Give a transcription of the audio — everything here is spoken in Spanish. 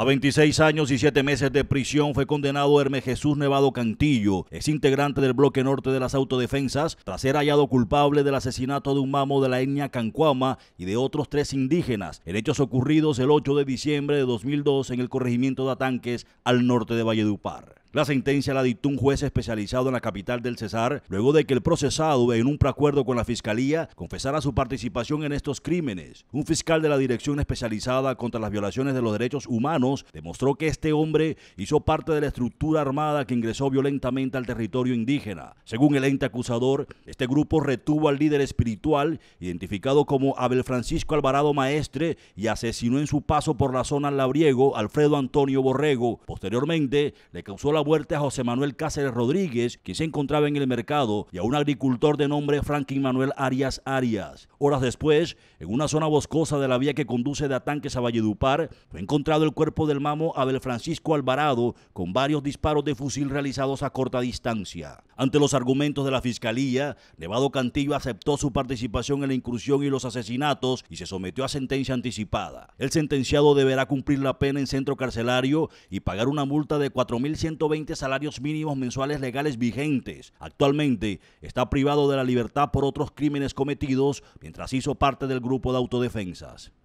A 26 años y 7 meses de prisión fue condenado Hermes Jesús Nevado Cantillo, ex integrante del bloque norte de las autodefensas, tras ser hallado culpable del asesinato de un mamo de la etnia Cancuama y de otros tres indígenas, en hechos ocurridos el 8 de diciembre de 2002 en el corregimiento de Atanques, al norte de Valledupar. La sentencia la dictó un juez especializado en la capital del Cesar, luego de que el procesado, en un preacuerdo con la fiscalía, confesara su participación en estos crímenes. Un fiscal de la Dirección Especializada contra las Violaciones de los Derechos Humanos demostró que este hombre hizo parte de la estructura armada que ingresó violentamente al territorio indígena. Según el ente acusador, este grupo retuvo al líder espiritual, identificado como Abel Francisco Alvarado Maestre, y asesinó en su paso por la zona Labriego, Alfredo Antonio Borrego. Posteriormente, le causó la la muerte a José Manuel Cáceres Rodríguez, que se encontraba en el mercado, y a un agricultor de nombre Franklin Manuel Arias Arias. Horas después, en una zona boscosa de la vía que conduce de Atanques a Valledupar, fue encontrado el cuerpo del mamo Abel Francisco Alvarado con varios disparos de fusil realizados a corta distancia. Ante los argumentos de la fiscalía, Nevado Cantillo aceptó su participación en la incursión y los asesinatos y se sometió a sentencia anticipada. El sentenciado deberá cumplir la pena en centro carcelario y pagar una multa de 4.100 20 salarios mínimos mensuales legales vigentes. Actualmente está privado de la libertad por otros crímenes cometidos mientras hizo parte del grupo de autodefensas.